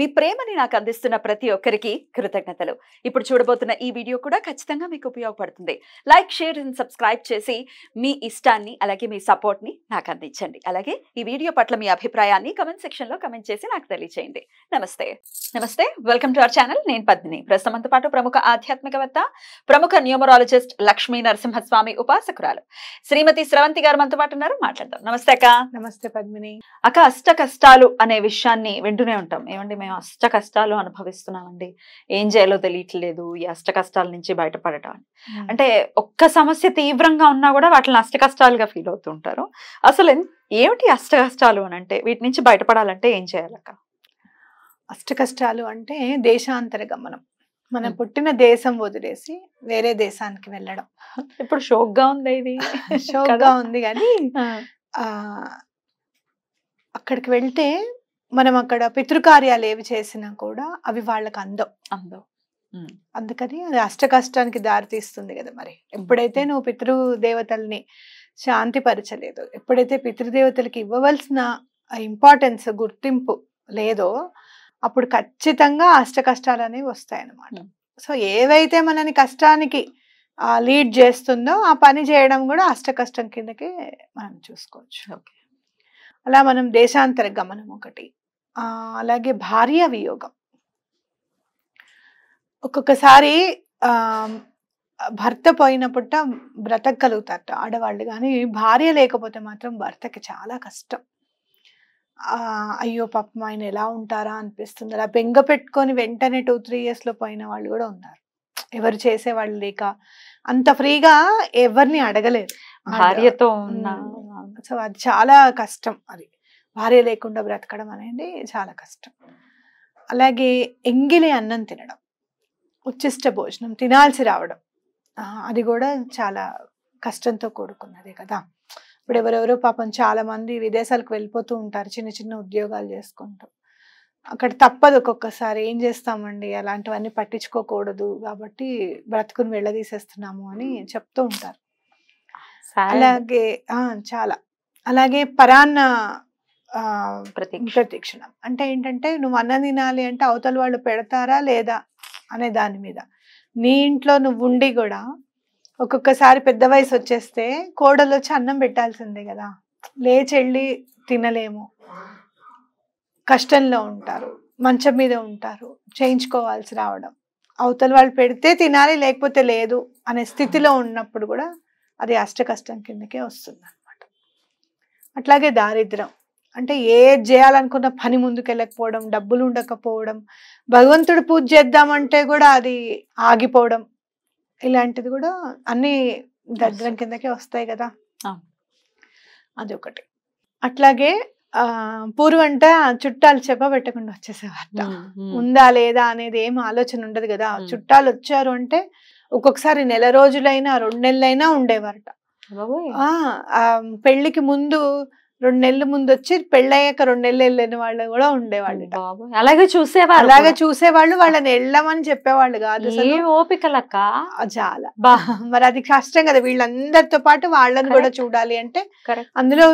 మీ ప్రేమని నాకు అందిస్తున్న ప్రతి ఒక్కరికి కృతజ్ఞతలు ఇప్పుడు చూడబోతున్న ఈ వీడియో కూడా ఖచ్చితంగా మీకు ఉపయోగపడుతుంది లైక్ షేర్ అండ్ సబ్స్క్రైబ్ చేసి మీ ఇష్టాన్ని అలాగే మీ సపోర్ట్ని నాకు అందించండి అలాగే ఈ వీడియో పట్ల మీ అభిప్రాయాన్ని కమెంట్ సెక్షన్లో కమెంట్ చేసి నాకు తెలియజేయండి నమస్తే నమస్తే వెల్కమ్ టు అవర్ ఛానల్ నేను పద్మిని ప్రస్తుతం పాటు ప్రముఖ ఆధ్యాత్మికవత్త ప్రముఖ న్యూమరాలజిస్ట్ లక్ష్మీ నరసింహస్వామి ఉపాసకురాలు శ్రీమతి స్రవంతి గారు మనతో పాటు ఉన్నారు మాట్లాడదాం నమస్తే అక్క నమస్తే పద్మిని అక్క అష్ట కష్టాలు అనే విషయాన్ని వింటూనే ఉంటాం ఏమండి మేము అష్ట కష్టాలు అనుభవిస్తున్నామండి ఏం చేయాలో తెలియట్లేదు ఈ అష్ట కష్టాల నుంచి బయటపడటం అంటే ఒక్క సమస్య తీవ్రంగా ఉన్నా కూడా వాటిని అష్ట కష్టాలుగా ఫీల్ అవుతుంటారు అసలు ఏమిటి అష్ట కష్టాలు అని అంటే వీటి నుంచి బయటపడాలంటే ఏం చేయాలక్క అష్ట కష్టాలు అంటే దేశాంతర గమనం మనం పుట్టిన దేశం వదిలేసి వేరే దేశానికి వెళ్ళడం ఇప్పుడు షోక్గా ఉంది ఇది షోక్గా ఉంది కానీ అక్కడికి వెళ్తే మనం అక్కడ పితృకార్యాలు ఏవి చేసినా కూడా అవి వాళ్ళకి అందవు అందవు అందుకని అది అష్ట కష్టానికి దారి తీస్తుంది కదా మరి ఎప్పుడైతే నువ్వు పితృదేవతల్ని శాంతిపరచలేదు ఎప్పుడైతే పితృదేవతలకి ఇవ్వవలసిన ఇంపార్టెన్స్ గుర్తింపు లేదో అప్పుడు ఖచ్చితంగా అష్ట కష్టాలు అనేవి వస్తాయన్నమాట సో ఏవైతే మనని కష్టానికి లీడ్ చేస్తుందో ఆ పని చేయడం కూడా అష్ట కష్టం కిందకి మనం చూసుకోవచ్చు అలా మనం దేశాంతర గమనం ఒకటి అలాగే భార్య వియోగం ఒక్కొక్కసారి భర్త పోయినప్పుట బ్రతకగలుగుతారట ఆడవాళ్ళు కానీ భార్య లేకపోతే మాత్రం భర్తకి చాలా కష్టం అయ్యో పాపం ఆయన ఎలా ఉంటారా అనిపిస్తుంది అలా బెంగ పెట్టుకొని వెంటనే టూ త్రీ ఇయర్స్లో పోయిన వాళ్ళు కూడా ఉన్నారు ఎవరు చేసేవాళ్ళు లేక అంత ఫ్రీగా ఎవరిని అడగలేదు భార్యతో ఉన్న సో అది చాలా కష్టం అది భార్య లేకుండా బ్రతకడం అనేది చాలా కష్టం అలాగే ఎంగిలి అన్నం తినడం ఉచ్చిష్ట భోజనం తినాల్సి రావడం అది కూడా చాలా కష్టంతో కూడుకున్నదే కదా ఇప్పుడు ఎవరెవరో పాపం చాలా మంది విదేశాలకు వెళ్ళిపోతూ ఉంటారు చిన్న చిన్న ఉద్యోగాలు చేసుకుంటూ అక్కడ తప్పదు ఒక్కొక్కసారి ఏం చేస్తామండి అలాంటివన్నీ పట్టించుకోకూడదు కాబట్టి బ్రతుకుని వెళ్ళదీసేస్తున్నాము అని చెప్తూ ఉంటారు అలాగే చాలా అలాగే పరాన్న ప్రతిక్షణం అంటే ఏంటంటే నువ్వు అన్న తినాలి అంటే అవతల వాళ్ళు పెడతారా లేదా అనే దాని మీద నీ ఇంట్లో నువ్వు ఉండి కూడా ఒక్కొక్కసారి పెద్ద వయసు వచ్చేస్తే కోడలు వచ్చి అన్నం పెట్టాల్సిందే కదా లేచెళ్ళి తినలేము కష్టంలో ఉంటారు మంచం మీద ఉంటారు చేయించుకోవాల్సి రావడం అవతల వాళ్ళు పెడితే తినాలి లేకపోతే లేదు అనే స్థితిలో ఉన్నప్పుడు కూడా అది అష్ట కష్టం కిందకే వస్తుంది అనమాట అట్లాగే దారిద్రం అంటే ఏ చేయాలనుకున్న పని ముందుకెళ్ళకపోవడం డబ్బులు ఉండకపోవడం భగవంతుడు పూజ చేద్దామంటే కూడా అది ఆగిపోవడం ఇలాంటిది కూడా అన్ని దరిద్రం కిందకే వస్తాయి కదా అదొకటి అట్లాగే పూర్వంట చుట్టాలు చెప్పబెట్టకుండా వచ్చేసేవారట ఉందా లేదా అనేది ఏం ఆలోచన ఉండదు కదా చుట్టాలు వచ్చారు అంటే ఒక్కొక్కసారి నెల రోజులైనా రెండు నెలలైనా ఉండేవారట పెళ్లికి ముందు రెండు నెలల ముందు వచ్చి పెళ్ళయ్యాక రెండు నెలలు వెళ్ళని వాళ్ళు కూడా ఉండేవాళ్ళు అలాగే చూసేవాళ్ళు అలాగే చూసేవాళ్ళు వాళ్ళని వెళ్ళమని చెప్పేవాళ్ళు కాదు ఓపికలక్క చాలా మరి అది కష్టం కదా వీళ్ళందరితో పాటు వాళ్ళని కూడా చూడాలి అంటే అందులో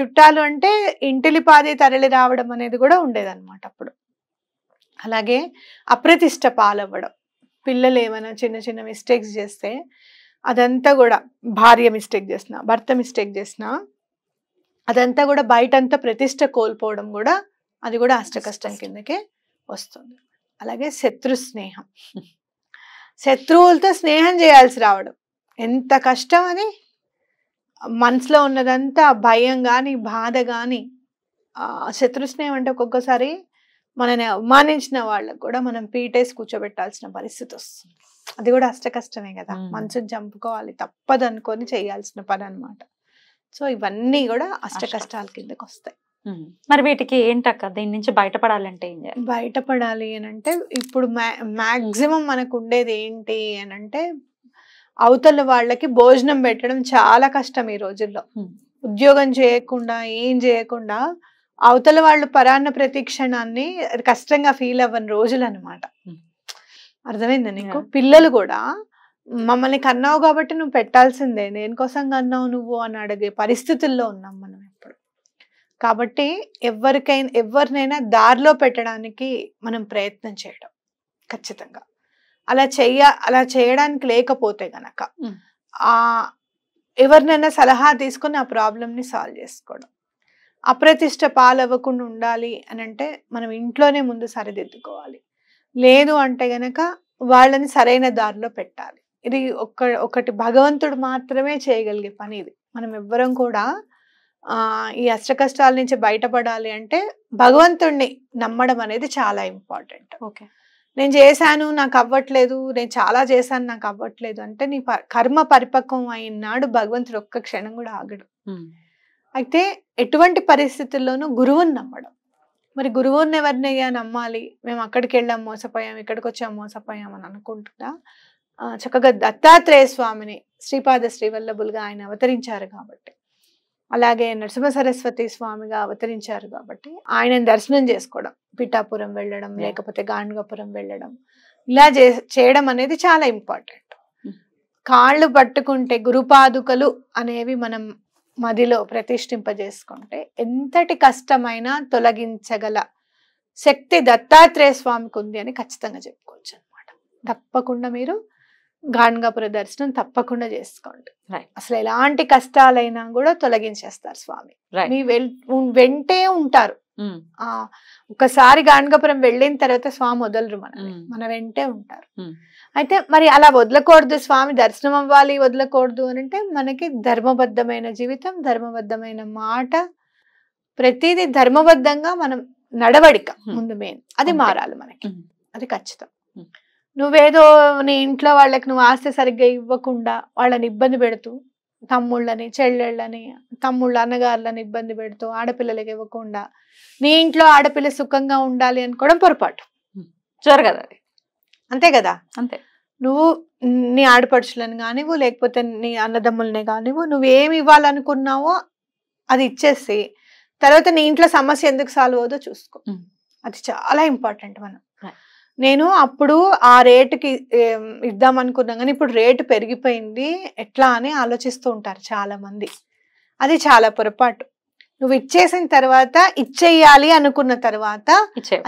చుట్టాలు అంటే ఇంటిలి పాది తరలి రావడం అనేది కూడా ఉండేదన్నమాట అప్పుడు అలాగే అప్రతిష్ట పాలవ్వడం పిల్లలు ఏమైనా చిన్న చిన్న మిస్టేక్స్ చేస్తే అదంతా కూడా భార్య మిస్టేక్ చేసిన భర్త మిస్టేక్ చేసిన అదంతా కూడా బయటంతా ప్రతిష్ట కోల్పోవడం కూడా అది కూడా అష్టకష్టం కిందకే వస్తుంది అలాగే శత్రు స్నేహం శత్రువులతో స్నేహం చేయాల్సి రావడం ఎంత కష్టం అని మనసులో ఉన్నదంతా భయం కానీ బాధ కానీ శత్రు స్నేహం అంటే ఒక్కొక్కసారి మనని అవమానించిన వాళ్ళకు కూడా మనం పీటేసి కూర్చోబెట్టాల్సిన పరిస్థితి వస్తుంది అది కూడా అష్ట కష్టమే కదా మనసుని చంపుకోవాలి తప్పదు అనుకొని చేయాల్సిన పని అనమాట సో ఇవన్నీ కూడా అష్ట కష్టాల కిందకి వస్తాయి మరి వీటికి ఏంటక్క దీని నుంచి బయటపడాలంటే ఏం చేయాలి బయటపడాలి అని అంటే ఇప్పుడు మాక్సిమం మనకు ఉండేది ఏంటి అని అంటే అవతల వాళ్ళకి భోజనం పెట్టడం చాలా కష్టం ఈ రోజుల్లో ఉద్యోగం చేయకుండా ఏం చేయకుండా అవతల వాళ్ళు పరాన్న ప్రతిక్షణాన్ని కష్టంగా ఫీల్ అవ్వని రోజులు అనమాట అర్థమైందా నీకు పిల్లలు కూడా మమ్మల్ని కన్నావు కాబట్టి నువ్వు పెట్టాల్సిందే దేనికోసం కన్నావు నువ్వు అని అడిగే పరిస్థితుల్లో ఉన్నాం మనం ఇప్పుడు కాబట్టి ఎవరికైనా ఎవరినైనా దారిలో పెట్టడానికి మనం ప్రయత్నం చేయడం ఖచ్చితంగా అలా చెయ్య అలా చేయడానికి లేకపోతే గనక ఎవరినైనా సలహా తీసుకొని ఆ ప్రాబ్లంని సాల్వ్ చేసుకోవడం అప్రతిష్ట పాలవ్వకుండా ఉండాలి అని అంటే మనం ఇంట్లోనే ముందు సరిదిద్దుకోవాలి లేదు అంటే గనక వాళ్ళని సరైన దారిలో పెట్టాలి ఇది ఒక్క ఒకటి భగవంతుడు మాత్రమే చేయగలిగే పని ఇది మనం ఎవ్వరం కూడా ఈ అష్ట కష్టాల నుంచి బయటపడాలి అంటే భగవంతుడిని నమ్మడం అనేది చాలా ఇంపార్టెంట్ ఓకే నేను చేశాను నాకు అవ్వట్లేదు నేను చాలా చేశాను నాకు అవ్వట్లేదు అంటే నీ కర్మ పరిపక్వం అయినాడు భగవంతుడు ఒక్క క్షణం కూడా ఆగడు అయితే ఎటువంటి పరిస్థితుల్లోనూ గురువుని నమ్మడం మరి గురువుని ఎవరినయ్యా నమ్మాలి మేము అక్కడికి వెళ్ళాం మోసపోయాం ఇక్కడికి వచ్చాం మోసపోయాం అని అనుకుంటున్నా చక్కగా దత్తాత్రేయ స్వామిని శ్రీపాద శ్రీవల్లభులుగా ఆయన అవతరించారు కాబట్టి అలాగే నరసింహ సరస్వతి స్వామిగా అవతరించారు కాబట్టి ఆయన దర్శనం చేసుకోవడం పిఠాపురం వెళ్ళడం లేకపోతే గాండ్గపురం వెళ్ళడం ఇలా చేయడం అనేది చాలా ఇంపార్టెంట్ hmm. కాళ్ళు పట్టుకుంటే గురుపాదుకలు అనేవి మనం మదిలో ప్రతిష్ఠింపజేసుకుంటే ఎంతటి కష్టమైనా తొలగించగల శక్తి దత్తాత్రేయ స్వామికి ఉంది అని ఖచ్చితంగా చెప్పుకోవచ్చు అనమాట తప్పకుండా మీరు గాఢంగాపుర దర్శనం తప్పకుండా చేసుకోండి అసలు ఎలాంటి కష్టాలైనా కూడా తొలగించేస్తారు స్వామి వెంటే ఉంటారు ఆ ఒకసారి గాన్గాపురం వెళ్ళిన తర్వాత స్వామి వదలరు మన మన వెంటే ఉంటారు అయితే మరి అలా వదలకూడదు స్వామి దర్శనం అవ్వాలి వదలకూడదు అని అంటే మనకి ధర్మబద్ధమైన జీవితం ధర్మబద్ధమైన మాట ప్రతిదీ ధర్మబద్ధంగా మనం నడవడిక ముందు మెయిన్ అది మారాలి మనకి అది ఖచ్చితం నువ్వేదో నీ ఇంట్లో వాళ్ళకి నువ్వు ఆస్తి సరిగ్గా ఇవ్వకుండా వాళ్ళని ఇబ్బంది పెడుతూ తమ్ముళ్ళని చెల్లెళ్ళని తమ్ముళ్ళ అన్నగారులను ఇబ్బంది పెడుతూ ఆడపిల్లలకి ఇవ్వకుండా నీ ఇంట్లో ఆడపిల్ల సుఖంగా ఉండాలి అనుకోవడం పొరపాటు కదా అది అంతే కదా అంతే నువ్వు నీ ఆడపడుచులను కానివ్వు లేకపోతే నీ అన్నదమ్ములనే కానివ్వు నువ్వేమి ఇవ్వాలనుకున్నావో అది ఇచ్చేసి తర్వాత నీ ఇంట్లో సమస్య ఎందుకు సాల్వ్ అవుదో చూసుకో అది చాలా ఇంపార్టెంట్ మనం నేను అప్పుడు ఆ రేటుకి ఇద్దాం అనుకున్నాం కానీ ఇప్పుడు రేటు పెరిగిపోయింది ఎట్లా అని ఆలోచిస్తూ ఉంటారు చాలామంది అది చాలా పొరపాటు నువ్వు ఇచ్చేసిన తర్వాత ఇచ్చేయాలి అనుకున్న తర్వాత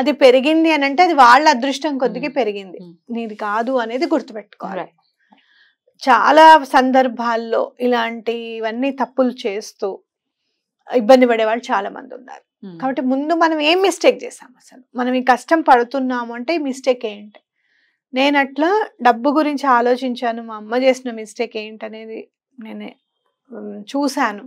అది పెరిగింది అని అంటే అది వాళ్ళ అదృష్టం కొద్దిగా పెరిగింది నీది కాదు అనేది గుర్తుపెట్టుకోవాలి చాలా సందర్భాల్లో ఇలాంటివన్నీ తప్పులు చేస్తూ ఇబ్బంది పడే వాళ్ళు చాలా మంది ఉన్నారు కాబట్టి ముందు మనం ఏం మిస్టేక్ చేసాం అసలు మనం ఈ కష్టం పడుతున్నాము అంటే మిస్టేక్ ఏంటి నేను అట్లా డబ్బు గురించి ఆలోచించాను మా అమ్మ చేసిన మిస్టేక్ ఏంటనేది నేను చూశాను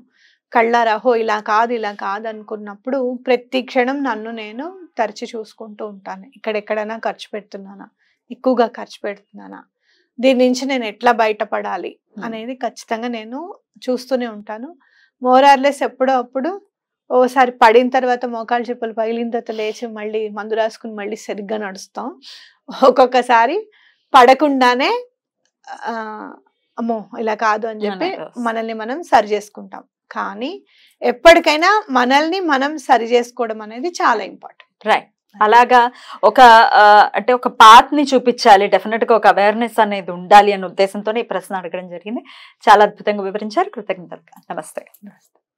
కళ్ళారాహో ఇలా కాదు ఇలా కాదు అనుకున్నప్పుడు ప్రతి క్షణం నన్ను నేను తరిచి చూసుకుంటూ ఉంటాను ఇక్కడెక్కడైనా ఖర్చు పెడుతున్నానా ఎక్కువగా ఖర్చు పెడుతున్నానా దీని నుంచి నేను ఎట్లా బయటపడాలి అనేది ఖచ్చితంగా నేను చూస్తూనే ఉంటాను మోరార్లెస్ ఎప్పుడో అప్పుడు ఓసారి పడిన తర్వాత మోకాలు చెప్పులు పగిలిన తర్వాత లేచి మళ్ళీ మందు రాసుకుని మళ్ళీ సరిగ్గా నడుస్తాం ఒక్కొక్కసారి పడకుండానే అమ్మో ఇలా కాదు అని చెప్పి మనల్ని మనం సరి చేసుకుంటాం కానీ ఎప్పటికైనా మనల్ని మనం సరి చేసుకోవడం అనేది చాలా ఇంపార్టెంట్ రైట్ అలాగా ఒక అంటే ఒక ని చూపించాలి డెఫినెట్గా ఒక అవేర్నెస్ అనేది ఉండాలి అనే ఉద్దేశంతోనే ఈ ప్రశ్న అడగడం జరిగింది చాలా అద్భుతంగా వివరించారు కృతజ్ఞతలుగా నమస్తే నమస్తే